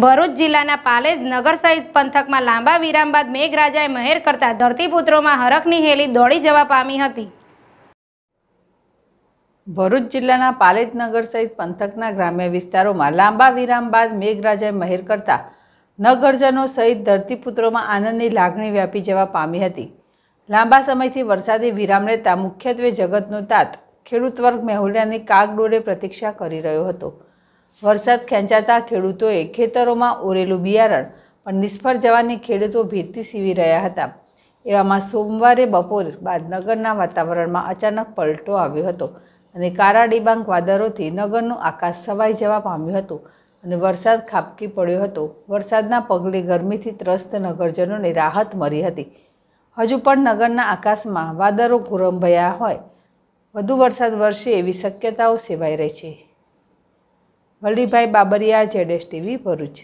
ભરૂચ જિલ્લાના પાલેજ નગર સહિત પંથકમાં લાંબા વિરામ બાદ મેઘરાજાએ મહેર કરતા ધરતીપુત્રોમાં હરખની હેલી દોડી જવા પામી હતી ભરૂચ જિલ્લાના પાલેજ નગર સહિત પંથકના ગ્રામ્ય વિસ્તારોમાં લાંબા વિરામ બાદ મેઘરાજાએ મહેર કરતા નગરજનો સહિત ધરતીપુત્રોમાં આનંદની લાગણી વ્યાપી જવા પામી હતી લાંબા સમયથી વરસાદી વિરામ રહેતા મુખ્યત્વે જગતનો તાત ખેડૂત વર્ગ મેહુલિયાની કાગડોળે પ્રતીક્ષા કરી રહ્યો હતો વર્ષાત ખેંચાતા ખેડૂતોએ ખેતરોમાં ઓરેલું બિહારણ પર નિસ્ફર જવાની ખેડતો ભેદથી સીવી રહ્યા હતા એમાં સોમવારે બપોરે બદનગરમાં વાતાવરણમાં અચાનક પલટો આવ્યો હતો અને કારાડી બેંક વાદારોથી નગરનો આકાશ છવાય જવાામ્યો હતો અને વરસાદ ખાપકી પડ્યો હતો વરસાદના પગલે ગરમીથી ત્રસ્ત નગરજનોને રાહત મળી હતી હજુ પણ નગરના આકાશમાં વાદારો ઘુરમ ભયા હોય વધુ વરસાદ વર્ષે એવી શક્યતાઓ સેવાઈ રહે છે વલ્લીભાઈ બાબરિયા જેડેશ ટીવી ભરૂચ